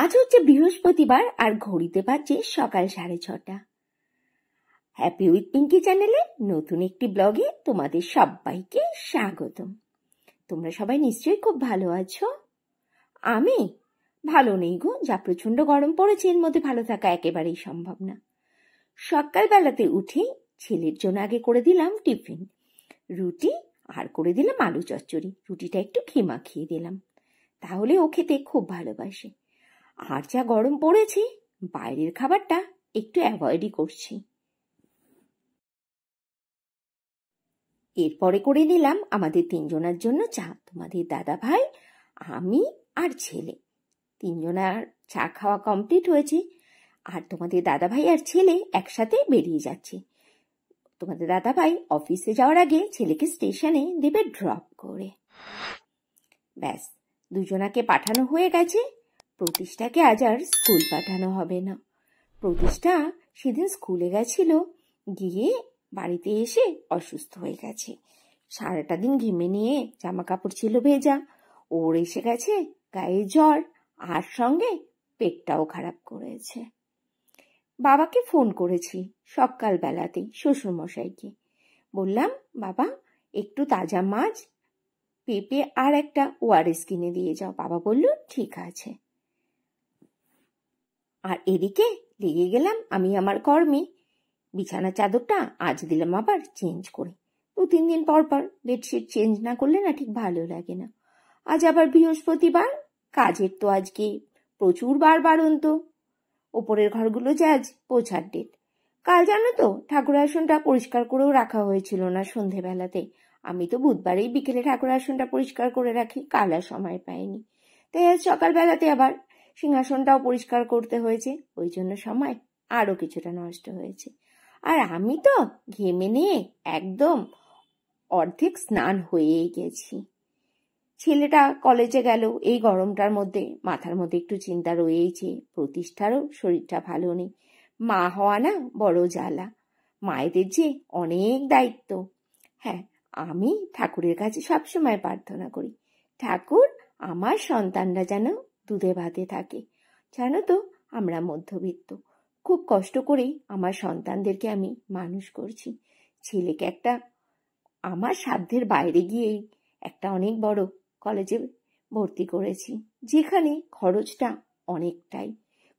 আজ হচ্ছে বৃহস্পতিবার আর ঘড়িতে বাজে সকাল সাড়ে ছটা হ্যাপি উইথ পিঙ্কি চ্যানেলে নতুন একটি ব্লগে তোমাদের সবাইকে স্বাগতম তোমরা সবাই নিশ্চয়ই খুব ভালো আছো আমি ভালো নেই গো যা প্রচণ্ড গরম পড়েছে এর মধ্যে ভালো থাকা একেবারেই সম্ভব না সকালবেলাতে উঠে ছেলের জন্য আগে করে দিলাম টিফিন রুটি আর করে দিলাম আলু চচ্চড়ি রুটিটা একটু খেমা খেয়ে দিলাম তাহলে ও খেতে খুব ভালোবাসে আর যা গরম পড়েছে বাইরের খাবারটা একটু অ্যাভয়েডই করছি এরপরে করে নিলাম আমাদের তিনজনের জন্য চা তোমাদের দাদা ভাই আমি আর ছেলে তিনজনার চা খাওয়া কমপ্লিট হয়েছে আর তোমাদের দাদা ভাই আর ছেলে একসাথে বেরিয়ে যাচ্ছে তোমাদের দাদা ভাই অফিসে যাওয়ার আগে ছেলেকে স্টেশনে দেবে ড্রপ করে ব্যাস দুজনাকে পাঠানো হয়ে গেছে প্রতিষ্ঠাকে আজ আর স্কুল পাঠানো হবে না প্রতিষ্ঠা সেদিন স্কুলে গেছিল গিয়ে বাড়িতে এসে অসুস্থ হয়ে গেছে সারাটা দিন ঘেমে নিয়ে জামা কাপড় ছিল ভেজা ওর এসে গেছে গায়ে জ্বর আর সঙ্গে পেটটাও খারাপ করেছে বাবাকে ফোন করেছি সকালবেলাতেই শ্বশুরমশাইকে বললাম বাবা একটু তাজা মাছ পেঁপে আর একটা ওয়ারেস কিনে দিয়ে যাও বাবা বলল ঠিক আছে আর এদিকে লেগে গেলাম আমি আমার কর্মে বিছানা চাদরটা আজ দিলাম আবার চেঞ্জ করে দু তিন দিন পর পর বেডশিট চেঞ্জ না করলে না ঠিক ভালো লাগে না আজ আবার বৃহস্পতিবার কাজের তো আজকে প্রচুর বার বাড়ন্ত ওপরের ঘরগুলো যে আজ পৌঁছার ডেট কাল জানো তো ঠাকুর আসনটা পরিষ্কার করেও রাখা হয়েছিল না সন্ধেবেলাতে আমি তো বুধবারেই বিকেলে ঠাকুর আসনটা পরিষ্কার করে রাখি কাল আর সময় পাইনি তাই আজ সকালবেলাতে আবার সিংহাসনটাও পরিষ্কার করতে হয়েছে ওই জন্য সময় আরও কিছুটা নষ্ট হয়েছে আর আমি তো ঘেমে নিয়ে একদম অর্ধেক স্নান হয়েই গেছি ছেলেটা কলেজে গেল এই গরমটার মধ্যে মাথার মধ্যে একটু চিন্তা রয়েইছে প্রতিষ্ঠারও শরীরটা ভালো নেই মা হওয়া না বড় জ্বালা মায়েদের যে অনেক দায়িত্ব হ্যাঁ আমি ঠাকুরের কাছে সবসময় প্রার্থনা করি ঠাকুর আমার সন্তানরা যেন দুধে ভাতে থাকে জানো তো আমরা মধ্যবিত্ত খুব কষ্ট করেই আমার সন্তানদেরকে আমি মানুষ করছি ছেলেকে একটা আমার সাধ্যের বাইরে গিয়েই একটা অনেক বড় কলেজে ভর্তি করেছি যেখানে খরচটা অনেকটাই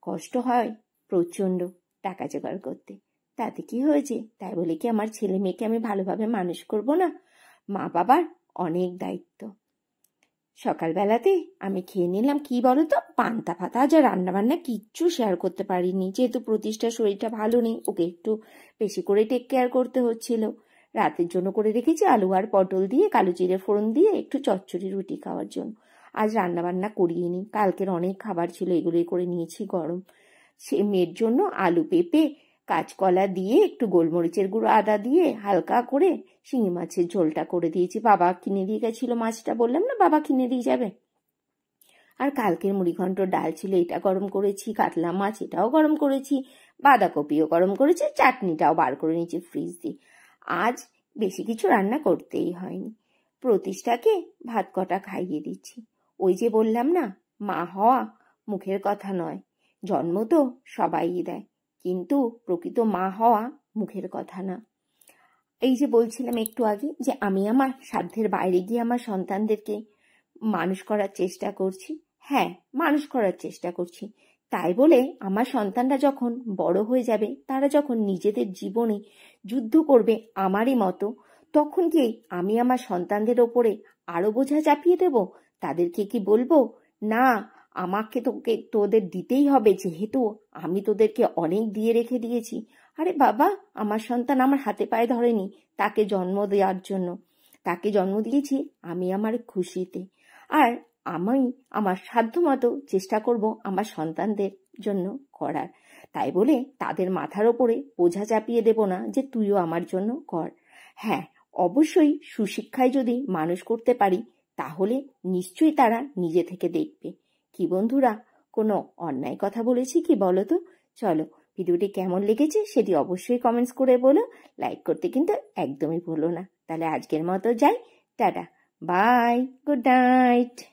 কষ্ট হয় প্রচণ্ড টাকা জোগাড় করতে তাতে কি হয়েছে তাই বলে কি আমার ছেলে মেয়েকে আমি ভালোভাবে মানুষ করব না মা বাবার অনেক দায়িত্ব সকালবেলাতে আমি খেয়ে নিলাম কি বলো তো পান্তা ফাতা আজ রান্নাবান্না কিচ্ছু শেয়ার করতে পারিনি যেহেতু প্রতিষ্ঠার শরীরটা ভালো নেই ওকে একটু বেশি করে টেক কেয়ার করতে হচ্ছিল রাতের জন্য করে রেখেছি আলু আর পটল দিয়ে কালো জিরে ফোড়ন দিয়ে একটু চচ্চড়ি রুটি খাওয়ার জন্য আজ রান্নাবান্না করিয়ে নিই কালকের অনেক খাবার ছিল এগুলোই করে নিয়েছি গরম সে মেয়ের জন্য আলু পেঁপে কাঁচকলা দিয়ে একটু গোলমরিচের গুঁড়ো আদা দিয়ে হালকা করে শিঙি মাছের ঝোলটা করে দিয়েছি বাবা কিনে দিয়ে গেছিল মাছটা বললাম না বাবা কিনে দিয়ে যাবে আর কালকের মুড়িঘণ্ট ডাল ছিল এটা গরম করেছি কাতলা মাছ এটাও গরম করেছি বাঁধাকপিও গরম করেছি চাটনিটাও বার করে নিয়েছি ফ্রিজ দিয়ে আজ বেশি কিছু রান্না করতেই হয়নি প্রতিষ্ঠাকে ভাত কটা খাইয়ে দিচ্ছি ওই যে বললাম না মা হওয়া মুখের কথা নয় জন্ম তো সবাই দেয় কিন্তু প্রকৃত মা হওয়া মুখের কথা না এই যে বলছিলাম একটু আগে যে আমি আমার সাধ্যের বাইরে গিয়ে আমার সন্তানদেরকে মানুষ করার চেষ্টা করছি হ্যাঁ মানুষ করার চেষ্টা করছি তাই বলে আমার সন্তানরা যখন বড় হয়ে যাবে তারা যখন নিজেদের জীবনে যুদ্ধ করবে আমারই মতো তখন কি আমি আমার সন্তানদের ওপরে আরও বোঝা চাপিয়ে দেব তাদেরকে কি বলবো না আমাকে তোকে তোদের দিতেই হবে যেহেতু আমি তোদেরকে অনেক দিয়ে রেখে দিয়েছি আরে বাবা আমার সন্তান আমার হাতে পায়ে ধরেনি তাকে জন্ম দেওয়ার জন্য তাকে জন্ম দিয়েছি আমি আমার খুশিতে আর আমি আমার সাধ্যমতো চেষ্টা করব আমার সন্তানদের জন্য করার তাই বলে তাদের মাথার ওপরে বোঝা চাপিয়ে দেব না যে তুইও আমার জন্য কর হ্যাঁ অবশ্যই সুশিক্ষায় যদি মানুষ করতে পারি তাহলে নিশ্চয়ই তারা নিজে থেকে দেখবে কি বন্ধুরা কোনো অন্যায় কথা বলেছি কি বলো তো চলো ভিডিওটি কেমন লেগেছে সেটি অবশ্যই কমেন্টস করে বলো লাইক করতে কিন্তু একদমই ভুলো না তাহলে আজকের মতো যাই টাটা বাই গুড নাইট